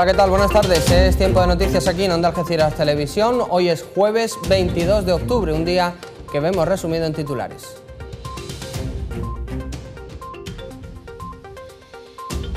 Hola, ¿qué tal? Buenas tardes. Es tiempo de noticias aquí en Onda Algeciras Televisión. Hoy es jueves 22 de octubre, un día que vemos resumido en titulares.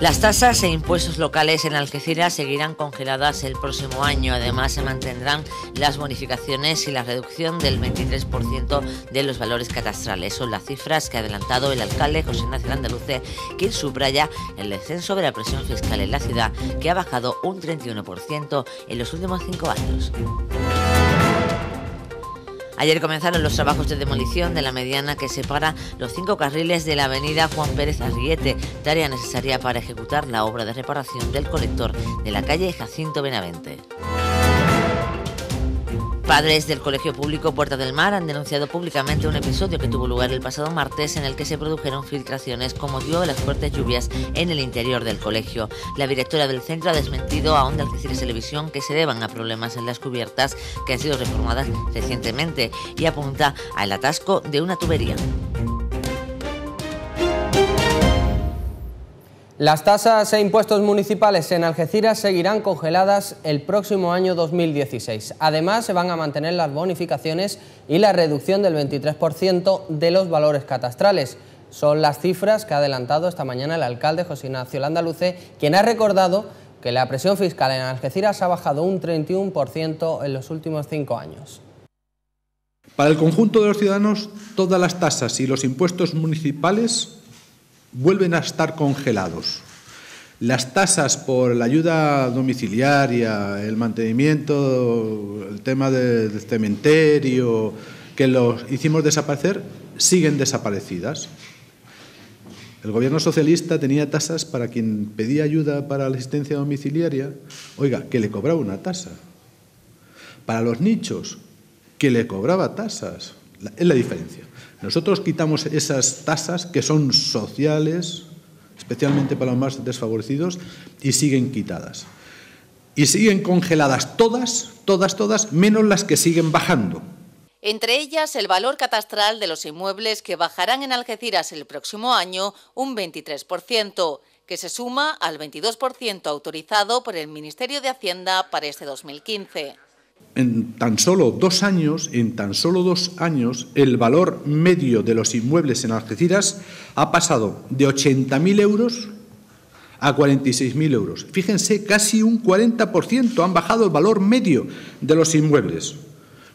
Las tasas e impuestos locales en Algeciras seguirán congeladas el próximo año. Además, se mantendrán las bonificaciones y la reducción del 23% de los valores catastrales. Son las cifras que ha adelantado el alcalde José Nacional Andaluce, quien subraya el descenso de la presión fiscal en la ciudad, que ha bajado un 31% en los últimos cinco años. Ayer comenzaron los trabajos de demolición de la mediana que separa los cinco carriles de la avenida Juan Pérez Arriete, tarea necesaria para ejecutar la obra de reparación del colector de la calle Jacinto Benavente. Padres del Colegio Público Puerta del Mar han denunciado públicamente un episodio que tuvo lugar el pasado martes en el que se produjeron filtraciones como dio de las fuertes lluvias en el interior del colegio. La directora del centro ha desmentido a Onda Algeciras Televisión que se deban a problemas en las cubiertas que han sido reformadas recientemente y apunta al atasco de una tubería. Las tasas e impuestos municipales en Algeciras seguirán congeladas el próximo año 2016. Además, se van a mantener las bonificaciones y la reducción del 23% de los valores catastrales. Son las cifras que ha adelantado esta mañana el alcalde José Ignacio Landaluce, quien ha recordado que la presión fiscal en Algeciras ha bajado un 31% en los últimos cinco años. Para el conjunto de los ciudadanos, todas las tasas y los impuestos municipales vuelven a estar congelados. Las tasas por la ayuda domiciliaria, el mantenimiento, el tema del cementerio, que los hicimos desaparecer, siguen desaparecidas. El gobierno socialista tenía tasas para quien pedía ayuda para la asistencia domiciliaria, oiga, que le cobraba una tasa. Para los nichos, que le cobraba tasas. Es la diferencia. Nosotros quitamos esas tasas que son sociales, especialmente para los más desfavorecidos, y siguen quitadas. Y siguen congeladas todas, todas, todas, menos las que siguen bajando. Entre ellas, el valor catastral de los inmuebles que bajarán en Algeciras el próximo año un 23%, que se suma al 22% autorizado por el Ministerio de Hacienda para este 2015 en tan solo dos años, en tan solo dos años, el valor medio de los inmuebles en Algeciras ha pasado de 80.000 euros a 46.000 euros. Fíjense, casi un 40% han bajado el valor medio de los inmuebles,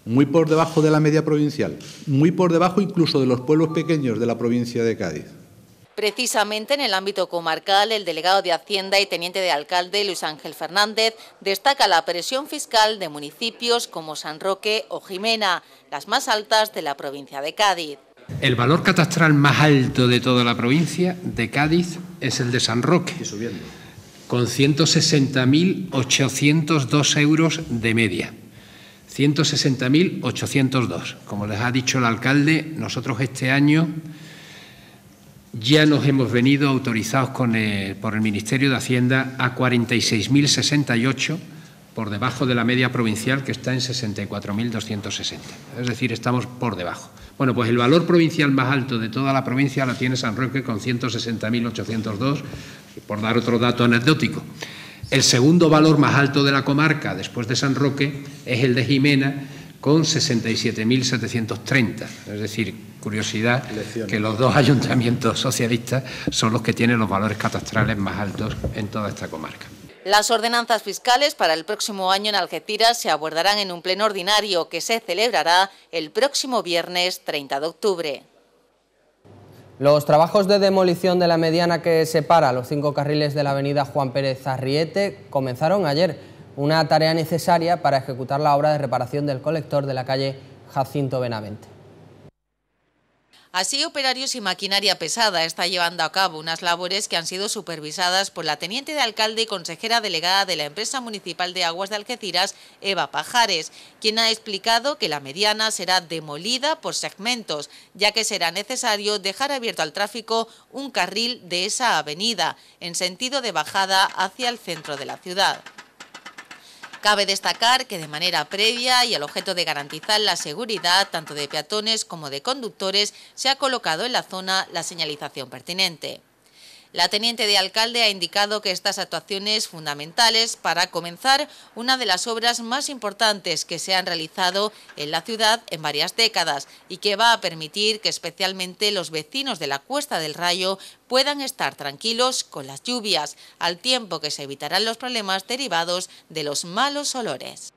muy por debajo de la media provincial, muy por debajo incluso de los pueblos pequeños de la provincia de Cádiz. Precisamente en el ámbito comarcal, el delegado de Hacienda y teniente de alcalde Luis Ángel Fernández destaca la presión fiscal de municipios como San Roque o Jimena, las más altas de la provincia de Cádiz. El valor catastral más alto de toda la provincia de Cádiz es el de San Roque, con 160.802 euros de media. 160.802. Como les ha dicho el alcalde, nosotros este año ya nos hemos venido autorizados con eh, por el Ministerio de Hacienda a 46.068 por debajo de la media provincial que está en 64.260. Es decir, estamos por debajo. Bueno, pues el valor provincial más alto de toda la provincia la tiene San Roque con 160.802, por dar otro dato anecdótico. El segundo valor más alto de la comarca después de San Roque es el de Jimena con 67.730, es decir, curiosidad que los dos ayuntamientos socialistas son los que tienen los valores catastrales más altos en toda esta comarca. Las ordenanzas fiscales para el próximo año en Algeciras se abordarán en un pleno ordinario que se celebrará el próximo viernes 30 de octubre. Los trabajos de demolición de la mediana que separa los cinco carriles de la avenida Juan Pérez Arriete comenzaron ayer, una tarea necesaria para ejecutar la obra de reparación del colector de la calle Jacinto Benavente. Así, operarios y maquinaria pesada está llevando a cabo unas labores que han sido supervisadas por la teniente de alcalde y consejera delegada de la empresa municipal de aguas de Algeciras, Eva Pajares, quien ha explicado que la mediana será demolida por segmentos, ya que será necesario dejar abierto al tráfico un carril de esa avenida, en sentido de bajada hacia el centro de la ciudad. Cabe destacar que de manera previa y al objeto de garantizar la seguridad tanto de peatones como de conductores, se ha colocado en la zona la señalización pertinente. La teniente de alcalde ha indicado que estas actuaciones fundamentales para comenzar una de las obras más importantes que se han realizado en la ciudad en varias décadas y que va a permitir que especialmente los vecinos de la Cuesta del Rayo puedan estar tranquilos con las lluvias, al tiempo que se evitarán los problemas derivados de los malos olores.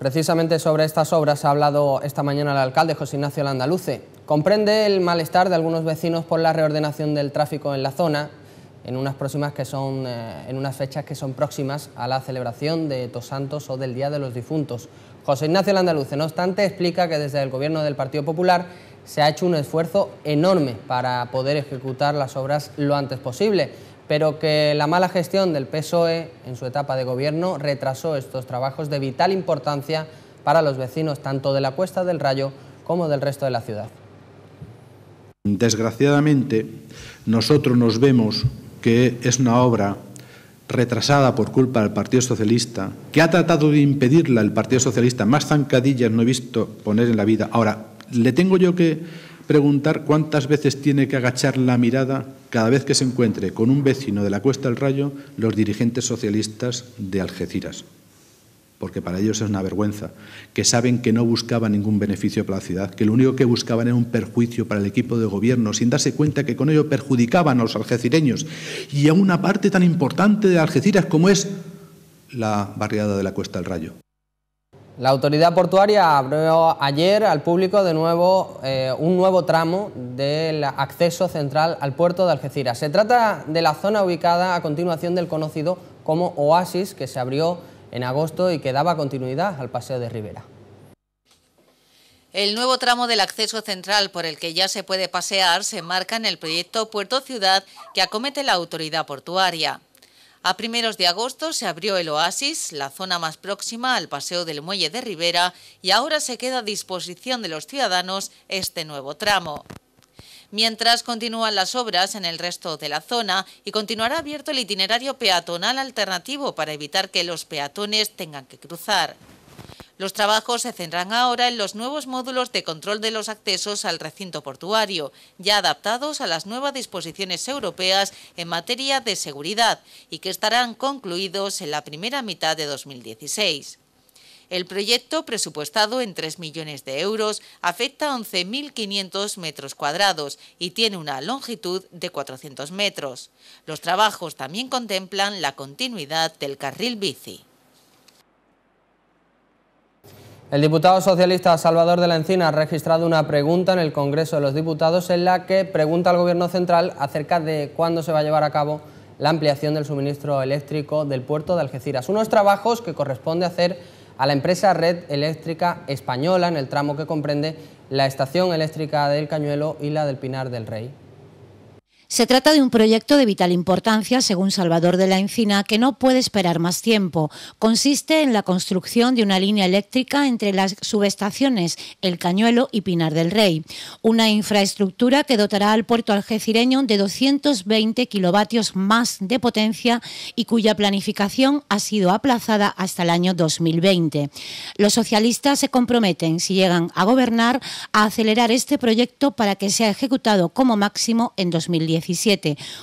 Precisamente sobre estas obras ha hablado esta mañana el alcalde José Ignacio Landaluce. Comprende el malestar de algunos vecinos por la reordenación del tráfico en la zona en unas, eh, en unas fechas que son próximas a la celebración de Santos o del Día de los Difuntos. José Ignacio Landaluce, no obstante, explica que desde el Gobierno del Partido Popular se ha hecho un esfuerzo enorme para poder ejecutar las obras lo antes posible pero que la mala gestión del PSOE en su etapa de gobierno retrasó estos trabajos de vital importancia para los vecinos tanto de la Cuesta del Rayo como del resto de la ciudad. Desgraciadamente, nosotros nos vemos que es una obra retrasada por culpa del Partido Socialista, que ha tratado de impedirla el Partido Socialista. Más zancadillas no he visto poner en la vida. Ahora, le tengo yo que preguntar cuántas veces tiene que agachar la mirada cada vez que se encuentre con un vecino de la Cuesta del Rayo los dirigentes socialistas de Algeciras, porque para ellos es una vergüenza, que saben que no buscaban ningún beneficio para la ciudad, que lo único que buscaban era un perjuicio para el equipo de gobierno, sin darse cuenta que con ello perjudicaban a los algecireños y a una parte tan importante de Algeciras como es la barriada de la Cuesta del Rayo. La autoridad portuaria abrió ayer al público de nuevo eh, un nuevo tramo del acceso central al puerto de Algeciras. Se trata de la zona ubicada a continuación del conocido como Oasis, que se abrió en agosto y que daba continuidad al Paseo de Rivera. El nuevo tramo del acceso central por el que ya se puede pasear se marca en el proyecto Puerto Ciudad que acomete la autoridad portuaria. A primeros de agosto se abrió el Oasis, la zona más próxima al Paseo del Muelle de Rivera, y ahora se queda a disposición de los ciudadanos este nuevo tramo. Mientras continúan las obras en el resto de la zona y continuará abierto el itinerario peatonal alternativo para evitar que los peatones tengan que cruzar. Los trabajos se centran ahora en los nuevos módulos de control de los accesos al recinto portuario, ya adaptados a las nuevas disposiciones europeas en materia de seguridad y que estarán concluidos en la primera mitad de 2016. El proyecto, presupuestado en 3 millones de euros, afecta a 11.500 metros cuadrados y tiene una longitud de 400 metros. Los trabajos también contemplan la continuidad del carril bici. El diputado socialista Salvador de la Encina ha registrado una pregunta en el Congreso de los Diputados en la que pregunta al Gobierno central acerca de cuándo se va a llevar a cabo la ampliación del suministro eléctrico del puerto de Algeciras. Unos trabajos que corresponde hacer a la empresa Red Eléctrica Española en el tramo que comprende la estación eléctrica del Cañuelo y la del Pinar del Rey. Se trata de un proyecto de vital importancia, según Salvador de la Encina, que no puede esperar más tiempo. Consiste en la construcción de una línea eléctrica entre las subestaciones El Cañuelo y Pinar del Rey, una infraestructura que dotará al puerto algecireño de 220 kilovatios más de potencia y cuya planificación ha sido aplazada hasta el año 2020. Los socialistas se comprometen, si llegan a gobernar, a acelerar este proyecto para que sea ejecutado como máximo en 2019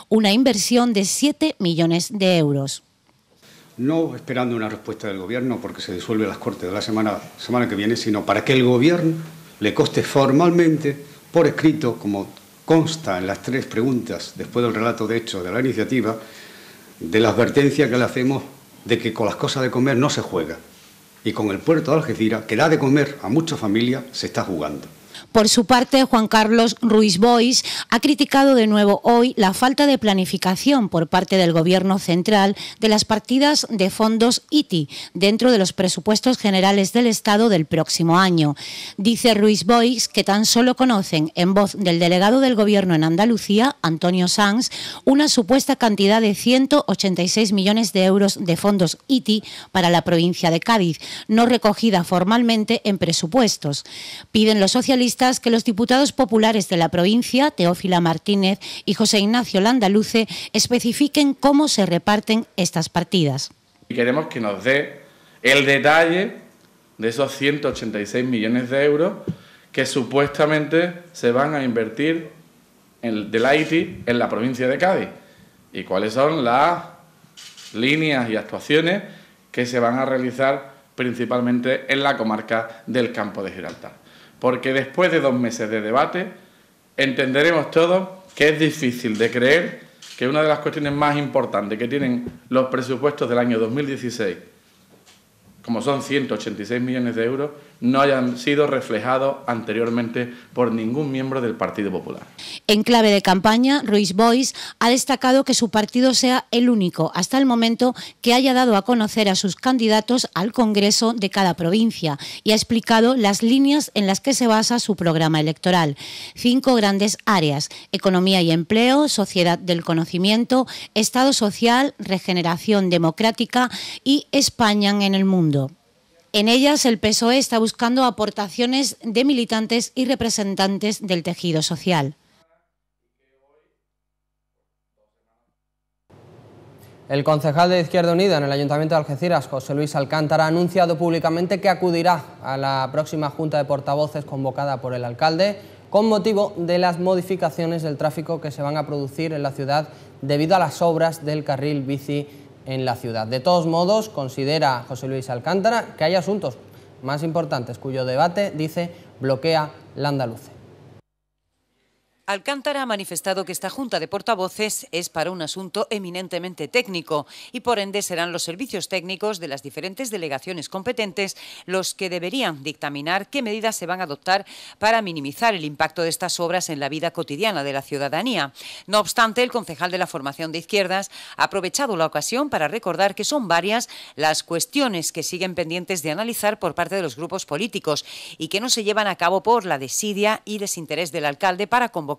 una inversión de 7 millones de euros. No esperando una respuesta del Gobierno porque se disuelve las Cortes de la semana, semana que viene, sino para que el Gobierno le coste formalmente, por escrito, como consta en las tres preguntas después del relato de hecho de la iniciativa, de la advertencia que le hacemos de que con las cosas de comer no se juega. Y con el puerto de Algeciras, que da de comer a muchas familias, se está jugando. Por su parte, Juan Carlos Ruiz Bois ha criticado de nuevo hoy la falta de planificación por parte del Gobierno central de las partidas de fondos ITI dentro de los presupuestos generales del Estado del próximo año. Dice Ruiz Bois que tan solo conocen, en voz del delegado del Gobierno en Andalucía, Antonio Sanz, una supuesta cantidad de 186 millones de euros de fondos ITI para la provincia de Cádiz, no recogida formalmente en presupuestos. Piden los socialistas que los diputados populares de la provincia, Teófila Martínez y José Ignacio Landaluce, especifiquen cómo se reparten estas partidas. Y queremos que nos dé el detalle de esos 186 millones de euros que supuestamente se van a invertir en, del Haití en la provincia de Cádiz y cuáles son las líneas y actuaciones que se van a realizar principalmente en la comarca del campo de Gibraltar porque después de dos meses de debate entenderemos todos que es difícil de creer que una de las cuestiones más importantes que tienen los presupuestos del año 2016 como son 186 millones de euros, no hayan sido reflejados anteriormente por ningún miembro del Partido Popular. En clave de campaña, Ruiz Boyce ha destacado que su partido sea el único hasta el momento que haya dado a conocer a sus candidatos al Congreso de cada provincia y ha explicado las líneas en las que se basa su programa electoral. Cinco grandes áreas, economía y empleo, sociedad del conocimiento, Estado social, regeneración democrática y España en el mundo. En ellas, el PSOE está buscando aportaciones de militantes y representantes del tejido social. El concejal de Izquierda Unida en el Ayuntamiento de Algeciras, José Luis Alcántara, ha anunciado públicamente que acudirá a la próxima Junta de Portavoces convocada por el alcalde con motivo de las modificaciones del tráfico que se van a producir en la ciudad debido a las obras del carril bici en la ciudad. De todos modos, considera José Luis Alcántara que hay asuntos más importantes cuyo debate, dice, bloquea la Alcántara ha manifestado que esta junta de portavoces es para un asunto eminentemente técnico y por ende serán los servicios técnicos de las diferentes delegaciones competentes los que deberían dictaminar qué medidas se van a adoptar para minimizar el impacto de estas obras en la vida cotidiana de la ciudadanía. No obstante, el concejal de la formación de izquierdas ha aprovechado la ocasión para recordar que son varias las cuestiones que siguen pendientes de analizar por parte de los grupos políticos y que no se llevan a cabo por la desidia y desinterés del alcalde para convocar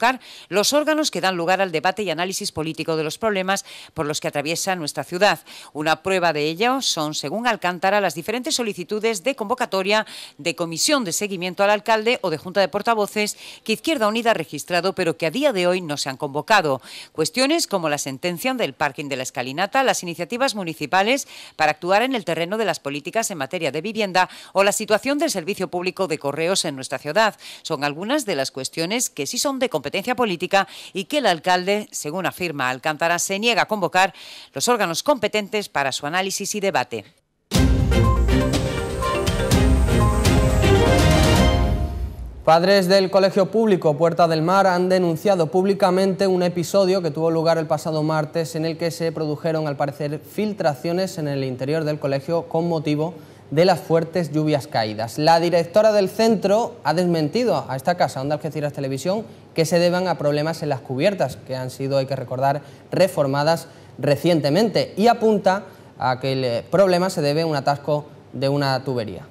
los órganos que dan lugar al debate y análisis político de los problemas por los que atraviesa nuestra ciudad. Una prueba de ello son, según Alcántara, las diferentes solicitudes de convocatoria de comisión de seguimiento al alcalde o de junta de portavoces que Izquierda Unida ha registrado, pero que a día de hoy no se han convocado. Cuestiones como la sentencia del parking de la escalinata, las iniciativas municipales para actuar en el terreno de las políticas en materia de vivienda o la situación del servicio público de correos en nuestra ciudad. Son algunas de las cuestiones que sí son de competencia política y que el alcalde, según afirma Alcántara, se niega a convocar los órganos competentes para su análisis y debate. Padres del Colegio Público Puerta del Mar han denunciado públicamente un episodio que tuvo lugar el pasado martes en el que se produjeron al parecer filtraciones en el interior del colegio con motivo de las fuertes lluvias caídas. La directora del centro ha desmentido a esta casa, Onda Algeciras Televisión, que se deban a problemas en las cubiertas, que han sido, hay que recordar, reformadas recientemente, y apunta a que el eh, problema se debe a un atasco de una tubería.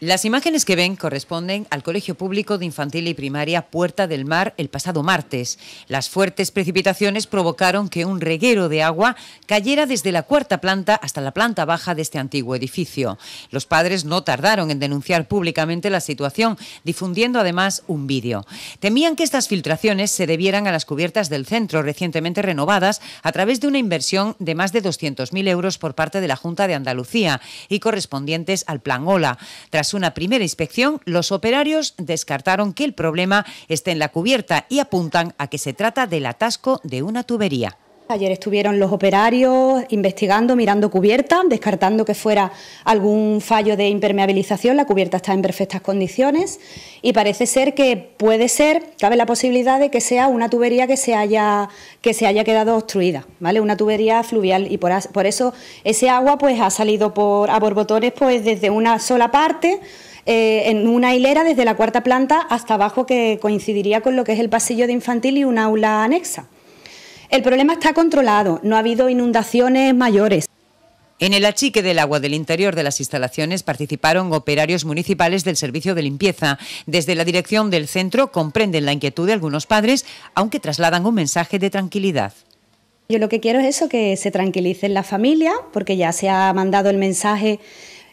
Las imágenes que ven corresponden al Colegio Público de Infantil y Primaria Puerta del Mar el pasado martes. Las fuertes precipitaciones provocaron que un reguero de agua cayera desde la cuarta planta hasta la planta baja de este antiguo edificio. Los padres no tardaron en denunciar públicamente la situación, difundiendo además un vídeo. Temían que estas filtraciones se debieran a las cubiertas del centro recientemente renovadas a través de una inversión de más de 200.000 euros por parte de la Junta de Andalucía y correspondientes al Plan Ola. Tras una primera inspección, los operarios descartaron que el problema esté en la cubierta y apuntan a que se trata del atasco de una tubería. Ayer estuvieron los operarios investigando, mirando cubierta, descartando que fuera algún fallo de impermeabilización. La cubierta está en perfectas condiciones y parece ser que puede ser, cabe la posibilidad de que sea una tubería que se haya, que se haya quedado obstruida, ¿vale? Una tubería fluvial y por, eso ese agua pues ha salido por, a borbotones pues desde una sola parte. Eh, en una hilera desde la cuarta planta hasta abajo que coincidiría con lo que es el pasillo de infantil y un aula anexa. El problema está controlado, no ha habido inundaciones mayores. En el achique del agua del interior de las instalaciones participaron operarios municipales del servicio de limpieza. Desde la dirección del centro comprenden la inquietud de algunos padres, aunque trasladan un mensaje de tranquilidad. Yo lo que quiero es eso, que se tranquilicen las familias, porque ya se ha mandado el mensaje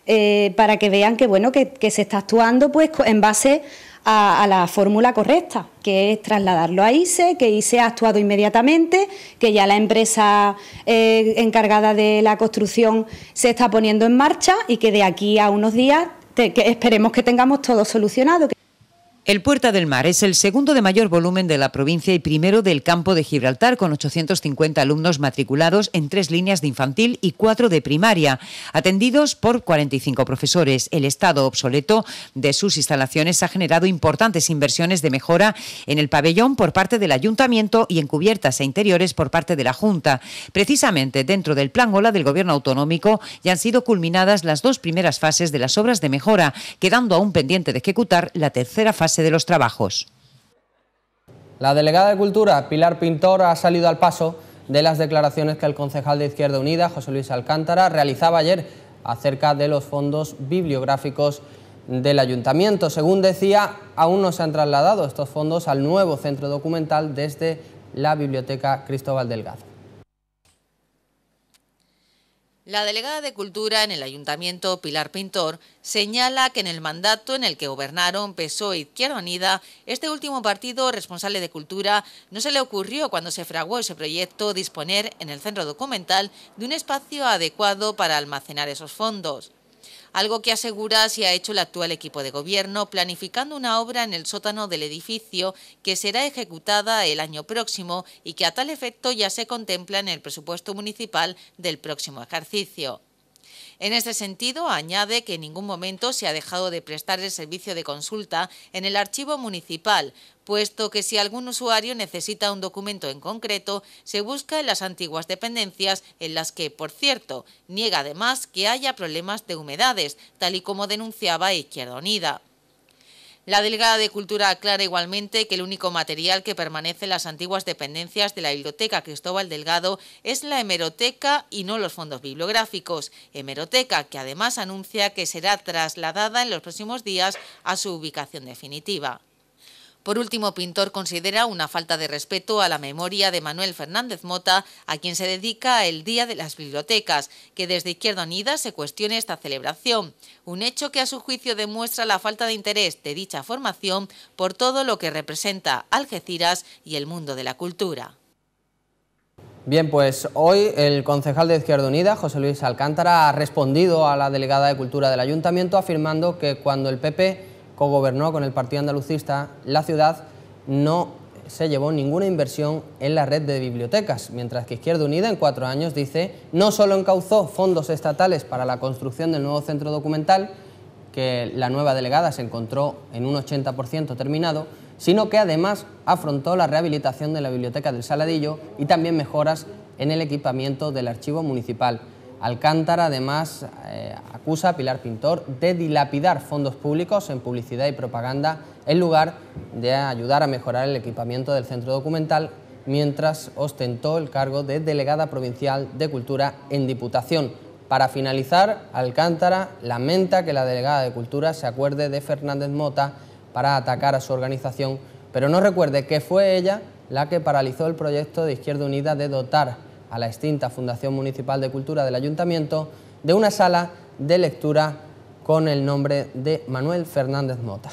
eh, para que vean que bueno que se está actuando pues en base a, la fórmula correcta, que es trasladarlo a ICE, que ICE ha actuado inmediatamente, que ya la empresa eh, encargada de la construcción se está poniendo en marcha y que de aquí a unos días esperemos que tengamos todo solucionado. El Puerta del Mar es el segundo de mayor volumen de la provincia y primero del campo de Gibraltar, con 850 alumnos matriculados en tres líneas de infantil y cuatro de primaria, atendidos por 45 profesores. El estado obsoleto de sus instalaciones ha generado importantes inversiones de mejora en el pabellón por parte del ayuntamiento y en cubiertas e interiores por parte de la Junta. Precisamente dentro del Plan Ola del Gobierno Autonómico ya han sido culminadas las dos primeras fases de las obras de mejora, quedando aún pendiente de ejecutar la tercera fase de los trabajos. La delegada de Cultura, Pilar Pintor, ha salido al paso de las declaraciones que el concejal de Izquierda Unida, José Luis Alcántara, realizaba ayer acerca de los fondos bibliográficos del ayuntamiento. Según decía, aún no se han trasladado estos fondos al nuevo centro documental desde la Biblioteca Cristóbal Delgado. La delegada de Cultura en el Ayuntamiento, Pilar Pintor, señala que en el mandato en el que gobernaron PSOE Izquierda Unida, este último partido responsable de Cultura no se le ocurrió cuando se fraguó ese proyecto disponer en el centro documental de un espacio adecuado para almacenar esos fondos algo que asegura si ha hecho el actual equipo de gobierno planificando una obra en el sótano del edificio que será ejecutada el año próximo y que a tal efecto ya se contempla en el presupuesto municipal del próximo ejercicio. En este sentido, añade que en ningún momento se ha dejado de prestar el servicio de consulta en el archivo municipal, puesto que si algún usuario necesita un documento en concreto, se busca en las antiguas dependencias en las que, por cierto, niega además que haya problemas de humedades, tal y como denunciaba Izquierda Unida. La delegada de Cultura aclara igualmente que el único material que permanece en las antiguas dependencias de la Biblioteca Cristóbal Delgado es la hemeroteca y no los fondos bibliográficos. Hemeroteca que además anuncia que será trasladada en los próximos días a su ubicación definitiva. Por último, Pintor considera una falta de respeto a la memoria de Manuel Fernández Mota, a quien se dedica el Día de las Bibliotecas, que desde Izquierda Unida se cuestione esta celebración, un hecho que a su juicio demuestra la falta de interés de dicha formación por todo lo que representa Algeciras y el mundo de la cultura. Bien, pues hoy el concejal de Izquierda Unida, José Luis Alcántara, ha respondido a la delegada de Cultura del Ayuntamiento afirmando que cuando el PP gobernó con el Partido Andalucista, la ciudad no se llevó ninguna inversión en la red de bibliotecas, mientras que Izquierda Unida en cuatro años dice no solo encauzó fondos estatales para la construcción del nuevo centro documental, que la nueva delegada se encontró en un 80% terminado, sino que además afrontó la rehabilitación de la biblioteca del Saladillo y también mejoras en el equipamiento del archivo municipal. Alcántara además eh, acusa a Pilar Pintor de dilapidar fondos públicos en publicidad y propaganda en lugar de ayudar a mejorar el equipamiento del centro documental mientras ostentó el cargo de delegada provincial de Cultura en Diputación. Para finalizar, Alcántara lamenta que la delegada de Cultura se acuerde de Fernández Mota para atacar a su organización, pero no recuerde que fue ella la que paralizó el proyecto de Izquierda Unida de dotar a la extinta Fundación Municipal de Cultura del Ayuntamiento de una sala de lectura con el nombre de Manuel Fernández Mota.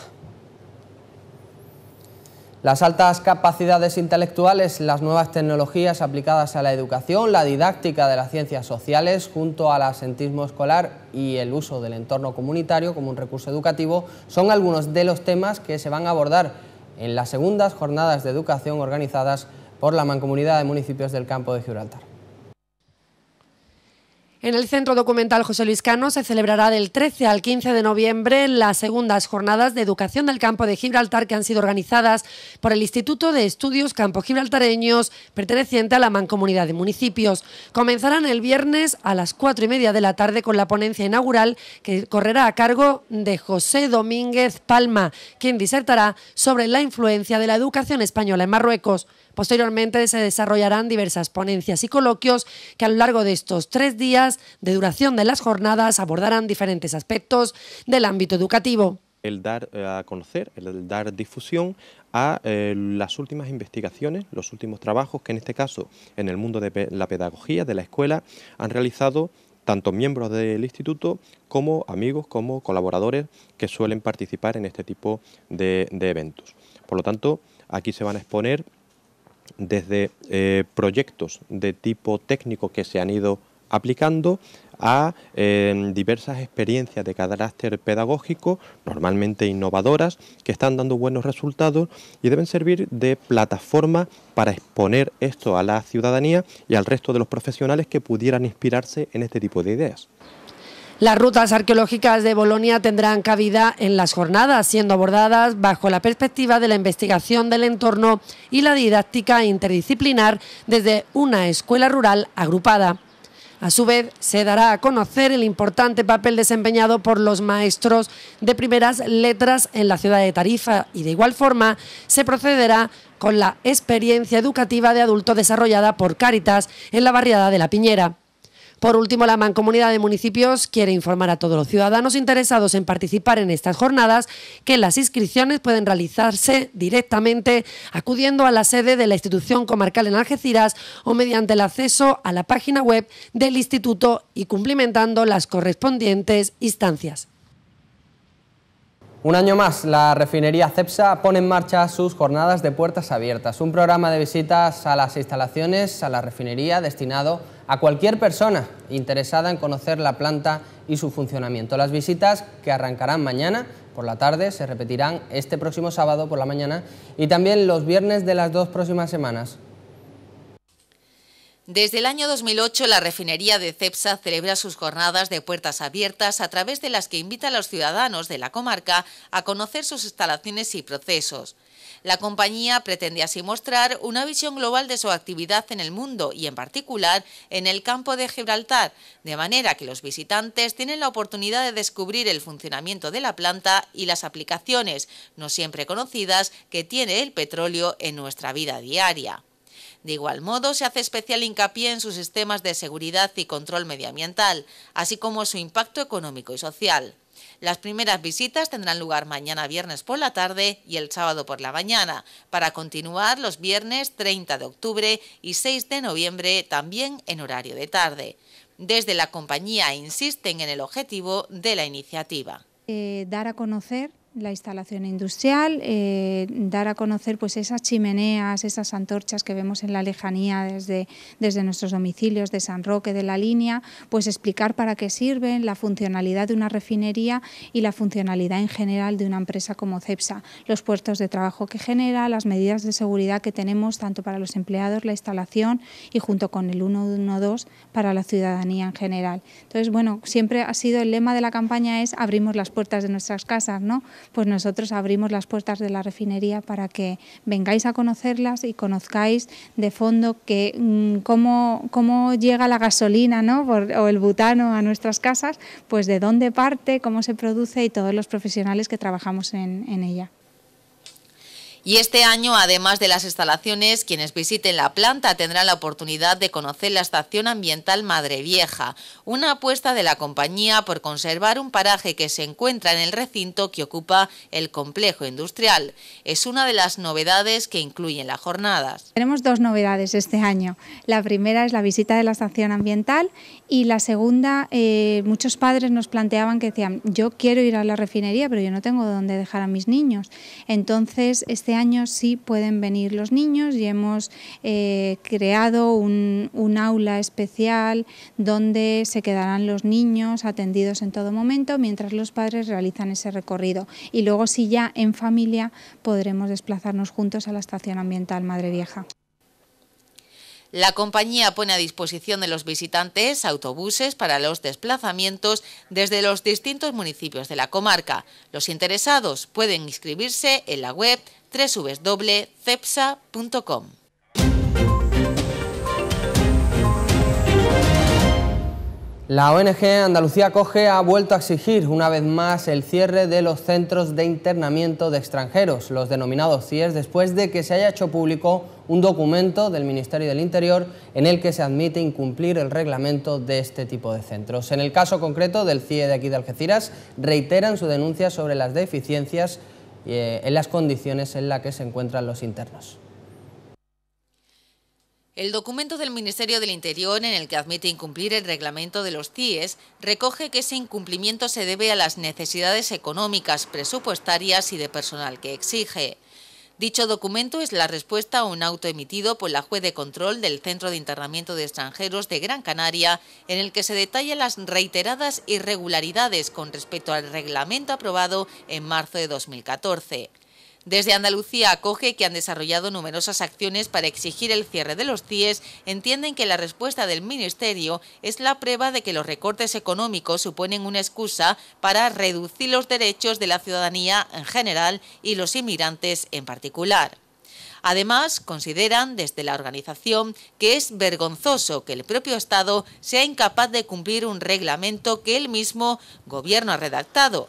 Las altas capacidades intelectuales, las nuevas tecnologías aplicadas a la educación, la didáctica de las ciencias sociales, junto al asentismo escolar y el uso del entorno comunitario como un recurso educativo, son algunos de los temas que se van a abordar en las segundas jornadas de educación organizadas por la Mancomunidad de Municipios del Campo de Gibraltar. En el Centro Documental José Luis Cano se celebrará del 13 al 15 de noviembre las segundas jornadas de educación del campo de Gibraltar que han sido organizadas por el Instituto de Estudios Campo Gibraltareños perteneciente a la Mancomunidad de Municipios. Comenzarán el viernes a las 4 y media de la tarde con la ponencia inaugural que correrá a cargo de José Domínguez Palma, quien disertará sobre la influencia de la educación española en Marruecos. Posteriormente se desarrollarán diversas ponencias y coloquios que a lo largo de estos tres días de duración de las jornadas abordarán diferentes aspectos del ámbito educativo el dar eh, a conocer, el dar difusión a eh, las últimas investigaciones, los últimos trabajos que en este caso en el mundo de la pedagogía, de la escuela, han realizado tanto miembros del instituto como amigos, como colaboradores que suelen participar en este tipo de eventos. Por lo tanto, aquí se van a exponer desde eh, proyectos de tipo técnico que se han ido aplicando a eh, diversas experiencias de carácter pedagógico, normalmente innovadoras, que están dando buenos resultados y deben servir de plataforma para exponer esto a la ciudadanía y al resto de los profesionales que pudieran inspirarse en este tipo de ideas. Las rutas arqueológicas de Bolonia tendrán cabida en las jornadas, siendo abordadas bajo la perspectiva de la investigación del entorno y la didáctica interdisciplinar desde una escuela rural agrupada. A su vez, se dará a conocer el importante papel desempeñado por los maestros de primeras letras en la ciudad de Tarifa y de igual forma se procederá con la experiencia educativa de adulto desarrollada por Cáritas en la barriada de La Piñera. Por último, la Mancomunidad de Municipios quiere informar a todos los ciudadanos interesados en participar en estas jornadas que las inscripciones pueden realizarse directamente acudiendo a la sede de la institución comarcal en Algeciras o mediante el acceso a la página web del instituto y cumplimentando las correspondientes instancias. Un año más, la refinería CEPSA pone en marcha sus jornadas de puertas abiertas, un programa de visitas a las instalaciones, a la refinería destinado a a cualquier persona interesada en conocer la planta y su funcionamiento. Las visitas que arrancarán mañana por la tarde se repetirán este próximo sábado por la mañana y también los viernes de las dos próximas semanas. Desde el año 2008, la refinería de Cepsa celebra sus jornadas de puertas abiertas a través de las que invita a los ciudadanos de la comarca a conocer sus instalaciones y procesos. La compañía pretende así mostrar una visión global de su actividad en el mundo y en particular en el campo de Gibraltar, de manera que los visitantes tienen la oportunidad de descubrir el funcionamiento de la planta y las aplicaciones, no siempre conocidas, que tiene el petróleo en nuestra vida diaria. De igual modo, se hace especial hincapié en sus sistemas de seguridad y control medioambiental, así como su impacto económico y social. Las primeras visitas tendrán lugar mañana viernes por la tarde y el sábado por la mañana, para continuar los viernes 30 de octubre y 6 de noviembre también en horario de tarde. Desde la compañía insisten en el objetivo de la iniciativa. Eh, dar a conocer la instalación industrial, eh, dar a conocer pues esas chimeneas, esas antorchas que vemos en la lejanía desde, desde nuestros domicilios de San Roque, de la línea, pues explicar para qué sirven, la funcionalidad de una refinería y la funcionalidad en general de una empresa como CEPSA, los puestos de trabajo que genera, las medidas de seguridad que tenemos tanto para los empleados, la instalación y junto con el 112 para la ciudadanía en general. Entonces, bueno, siempre ha sido el lema de la campaña es abrimos las puertas de nuestras casas, ¿no? pues nosotros abrimos las puertas de la refinería para que vengáis a conocerlas y conozcáis de fondo que, mm, cómo, llega la gasolina o el butano a nuestras casas, pues de dónde parte, cómo se produce y todos los profesionales que trabajamos en ella. Y este año, además de las instalaciones, quienes visiten la planta tendrán la oportunidad de conocer la Estación Ambiental Madre Vieja, una apuesta de la compañía por conservar un paraje que se encuentra en el recinto que ocupa el complejo industrial. Es una de las novedades que incluyen las jornadas. Tenemos dos novedades este año. La primera es la visita de la Estación Ambiental y la segunda, eh, muchos padres nos planteaban que decían, yo quiero ir a la refinería, pero yo no tengo dónde dejar a mis niños. Entonces, este año sí pueden venir los niños y hemos eh, creado un, un aula especial donde se quedarán los niños atendidos en todo momento mientras los padres realizan ese recorrido. Y luego, si ya en familia, podremos desplazarnos juntos a la estación ambiental Madre Vieja. La compañía pone a disposición de los visitantes autobuses para los desplazamientos desde los distintos municipios de la comarca. Los interesados pueden inscribirse en la web www.cepsa.com. La ONG Andalucía Coge ha vuelto a exigir una vez más el cierre de los centros de internamiento de extranjeros, los denominados CIES, después de que se haya hecho público un documento del Ministerio del Interior en el que se admite incumplir el reglamento de este tipo de centros. En el caso concreto del CIE de aquí de Algeciras, reiteran su denuncia sobre las deficiencias eh, en las condiciones en las que se encuentran los internos. El documento del Ministerio del Interior en el que admite incumplir el reglamento de los CIES recoge que ese incumplimiento se debe a las necesidades económicas, presupuestarias y de personal que exige. Dicho documento es la respuesta a un auto emitido por la juez de control del Centro de Internamiento de Extranjeros de Gran Canaria, en el que se detallan las reiteradas irregularidades con respecto al reglamento aprobado en marzo de 2014. Desde Andalucía acoge que han desarrollado numerosas acciones para exigir el cierre de los CIES, entienden que la respuesta del Ministerio es la prueba de que los recortes económicos suponen una excusa para reducir los derechos de la ciudadanía en general y los inmigrantes en particular. Además, consideran desde la organización que es vergonzoso que el propio Estado sea incapaz de cumplir un reglamento que el mismo gobierno ha redactado,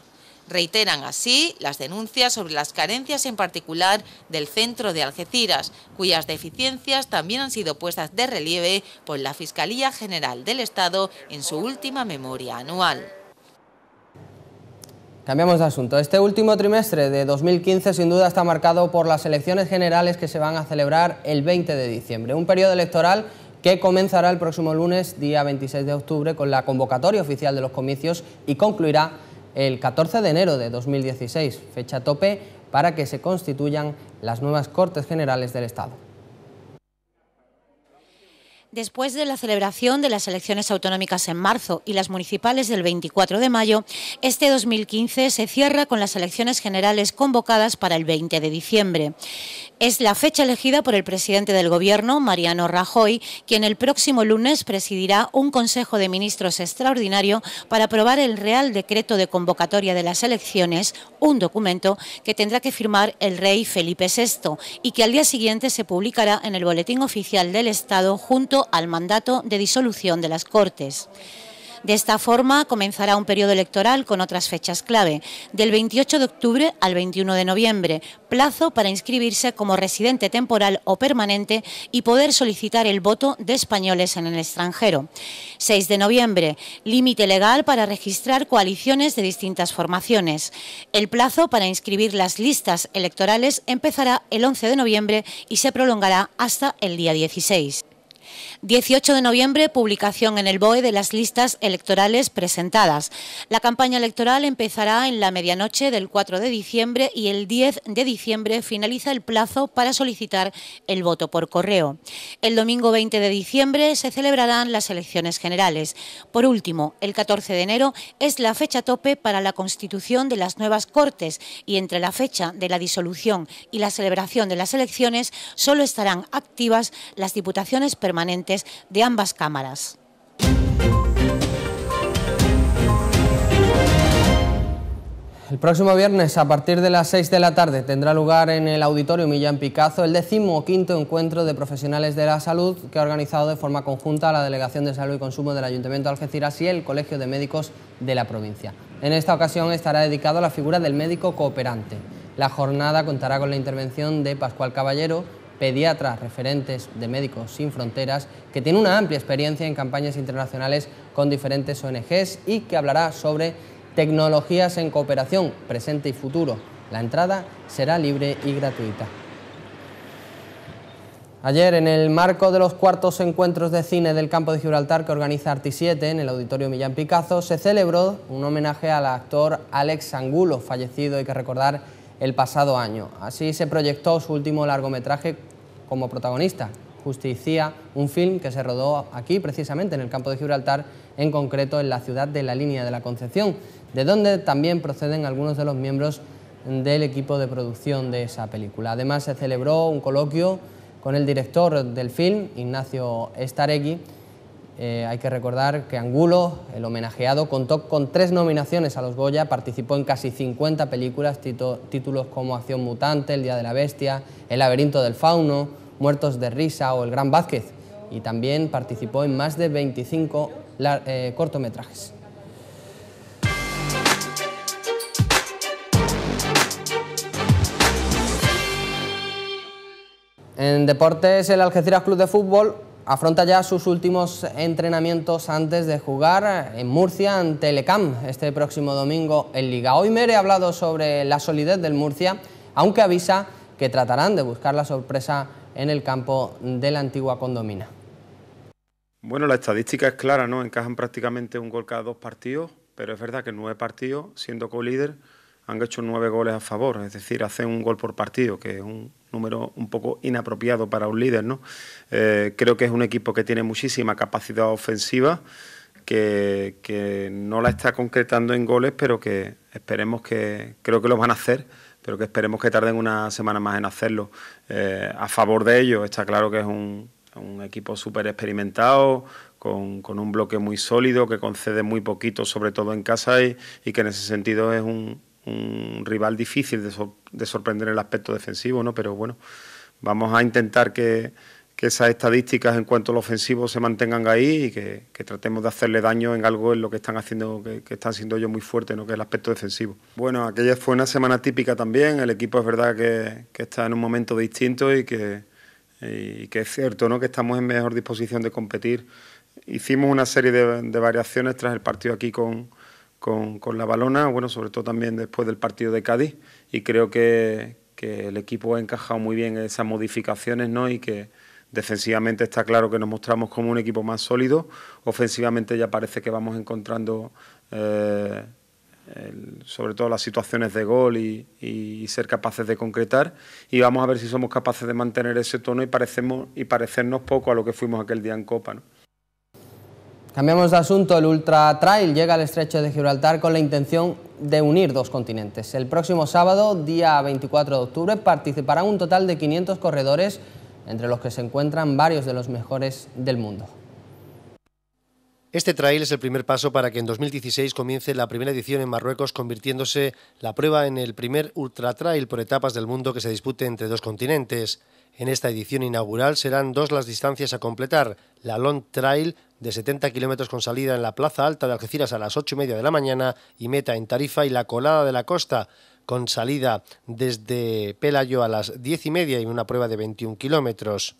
Reiteran así las denuncias sobre las carencias en particular del centro de Algeciras, cuyas deficiencias también han sido puestas de relieve por la Fiscalía General del Estado en su última memoria anual. Cambiamos de asunto. Este último trimestre de 2015 sin duda está marcado por las elecciones generales que se van a celebrar el 20 de diciembre, un periodo electoral que comenzará el próximo lunes, día 26 de octubre, con la convocatoria oficial de los comicios y concluirá el 14 de enero de 2016, fecha tope para que se constituyan las nuevas Cortes Generales del Estado. Después de la celebración de las elecciones autonómicas en marzo y las municipales del 24 de mayo, este 2015 se cierra con las elecciones generales convocadas para el 20 de diciembre. Es la fecha elegida por el presidente del Gobierno, Mariano Rajoy, quien el próximo lunes presidirá un Consejo de Ministros extraordinario para aprobar el Real Decreto de Convocatoria de las Elecciones, un documento que tendrá que firmar el rey Felipe VI y que al día siguiente se publicará en el Boletín Oficial del Estado junto al mandato de disolución de las Cortes. De esta forma comenzará un periodo electoral con otras fechas clave, del 28 de octubre al 21 de noviembre, plazo para inscribirse como residente temporal o permanente y poder solicitar el voto de españoles en el extranjero. 6 de noviembre, límite legal para registrar coaliciones de distintas formaciones. El plazo para inscribir las listas electorales empezará el 11 de noviembre y se prolongará hasta el día 16. 18 de noviembre, publicación en el BOE de las listas electorales presentadas. La campaña electoral empezará en la medianoche del 4 de diciembre y el 10 de diciembre finaliza el plazo para solicitar el voto por correo. El domingo 20 de diciembre se celebrarán las elecciones generales. Por último, el 14 de enero es la fecha tope para la constitución de las nuevas Cortes y entre la fecha de la disolución y la celebración de las elecciones solo estarán activas las diputaciones permanentes de ambas cámaras. El próximo viernes, a partir de las 6 de la tarde, tendrá lugar en el Auditorio Millán Picazo el quinto encuentro de profesionales de la salud que ha organizado de forma conjunta la Delegación de Salud y Consumo del Ayuntamiento de Algeciras y el Colegio de Médicos de la provincia. En esta ocasión estará dedicado a la figura del médico cooperante. La jornada contará con la intervención de Pascual Caballero, pediatras referentes de Médicos Sin Fronteras, que tiene una amplia experiencia en campañas internacionales con diferentes ONGs y que hablará sobre tecnologías en cooperación, presente y futuro. La entrada será libre y gratuita. Ayer, en el marco de los cuartos encuentros de cine del campo de Gibraltar que organiza Arti7 en el Auditorio Millán Picazo, se celebró un homenaje al actor Alex Angulo, fallecido, hay que recordar, el pasado año. Así se proyectó su último largometraje como protagonista. Justicia, un film que se rodó aquí, precisamente en el campo de Gibraltar, en concreto en la ciudad de la Línea de la Concepción, de donde también proceden algunos de los miembros del equipo de producción de esa película. Además, se celebró un coloquio con el director del film, Ignacio Estaregui eh, hay que recordar que Angulo, el homenajeado, contó con tres nominaciones a los Goya, participó en casi 50 películas, títulos como Acción Mutante, El Día de la Bestia, El Laberinto del Fauno, Muertos de Risa o El Gran Vázquez, y también participó en más de 25 eh, cortometrajes. En deportes, el Algeciras Club de Fútbol afronta ya sus últimos entrenamientos antes de jugar en Murcia ante ECAM e este próximo domingo en Liga. Hoy Mere ha hablado sobre la solidez del Murcia, aunque avisa que tratarán de buscar la sorpresa en el campo de la antigua condomina. Bueno, la estadística es clara, ¿no? Encajan prácticamente un gol cada dos partidos, pero es verdad que nueve partidos, siendo co-líder, han hecho nueve goles a favor, es decir, hacen un gol por partido, que es un, número un poco inapropiado para un líder, ¿no? Eh, creo que es un equipo que tiene muchísima capacidad ofensiva, que, no la está concretando en goles, pero que esperemos que, creo que lo van a hacer, pero que esperemos que tarden una semana más en hacerlo. Eh, a favor de ellos, está claro que es un, equipo súper experimentado, con, un bloque muy sólido, que concede muy poquito, sobre todo en casa, y que en ese sentido es un, un rival difícil de, sorprender en el aspecto defensivo, ¿no? Pero bueno, vamos a intentar que, que esas estadísticas en cuanto al ofensivo se mantengan ahí y que, tratemos de hacerle daño en algo en lo que están haciendo, que, están siendo ellos muy fuertes, ¿no? que es el aspecto defensivo. Bueno, aquella fue una semana típica también, el equipo es verdad que, que está en un momento distinto y que, y que es cierto ¿no? que estamos en mejor disposición de competir. Hicimos una serie de variaciones tras el partido aquí con, con, con, la balona, bueno, sobre todo también después del partido de Cádiz, y creo que, el equipo ha encajado muy bien en esas modificaciones, ¿no? Y que defensivamente está claro que nos mostramos como un equipo más sólido, ofensivamente ya parece que vamos encontrando eh, sobre todo las situaciones de gol y, ser capaces de concretar y vamos a ver si somos capaces de mantener ese tono y parecemos y parecernos poco a lo que fuimos aquel día en Copa, ¿no? Cambiamos de asunto. El Ultra Trail llega al estrecho de Gibraltar con la intención de unir dos continentes. El próximo sábado, día 24 de octubre, participarán un total de 500 corredores, entre los que se encuentran varios de los mejores del mundo. Este trail es el primer paso para que en 2016 comience la primera edición en Marruecos, convirtiéndose la prueba en el primer ultra trail por etapas del mundo que se dispute entre dos continentes. En esta edición inaugural serán dos las distancias a completar, la Long Trail de 70 kilómetros con salida en la Plaza Alta de Algeciras a las 8 y media de la mañana y meta en Tarifa y la Colada de la Costa con salida desde Pelayo a las 10 y media y una prueba de 21 kilómetros.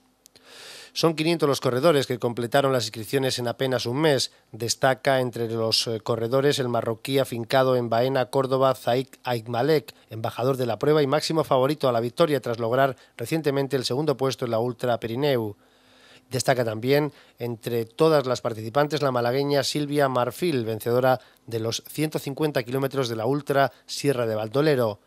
Son 500 los corredores que completaron las inscripciones en apenas un mes. Destaca entre los eh, corredores el marroquí afincado en Baena, Córdoba, Zaik Aikmalek, embajador de la prueba y máximo favorito a la victoria tras lograr recientemente el segundo puesto en la Ultra Perineu. Destaca también entre todas las participantes la malagueña Silvia Marfil, vencedora de los 150 kilómetros de la Ultra Sierra de Valdolero.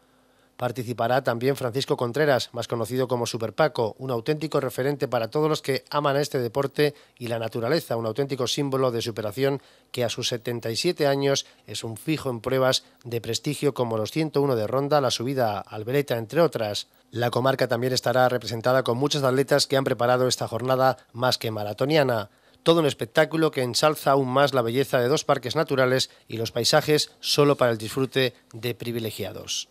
Participará también Francisco Contreras, más conocido como Super Paco, un auténtico referente para todos los que aman este deporte y la naturaleza, un auténtico símbolo de superación que a sus 77 años es un fijo en pruebas de prestigio como los 101 de Ronda, la subida al Veleta, entre otras. La comarca también estará representada con muchos atletas que han preparado esta jornada más que maratoniana. Todo un espectáculo que ensalza aún más la belleza de dos parques naturales y los paisajes solo para el disfrute de privilegiados.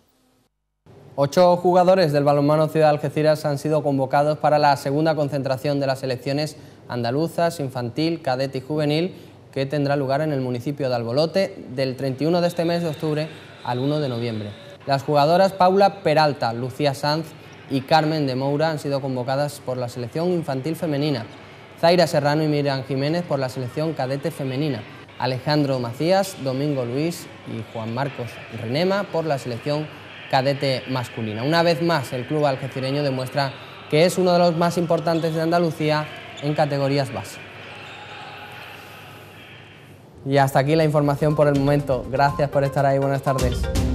Ocho jugadores del balonmano Ciudad Algeciras han sido convocados para la segunda concentración de las selecciones andaluzas, infantil, cadete y juvenil que tendrá lugar en el municipio de Albolote del 31 de este mes de octubre al 1 de noviembre. Las jugadoras Paula Peralta, Lucía Sanz y Carmen de Moura han sido convocadas por la selección infantil femenina, Zaira Serrano y Miriam Jiménez por la selección cadete femenina, Alejandro Macías, Domingo Luis y Juan Marcos Renema por la selección cadete masculina. Una vez más, el club algecireño demuestra que es uno de los más importantes de Andalucía en categorías base. Y hasta aquí la información por el momento. Gracias por estar ahí. Buenas tardes.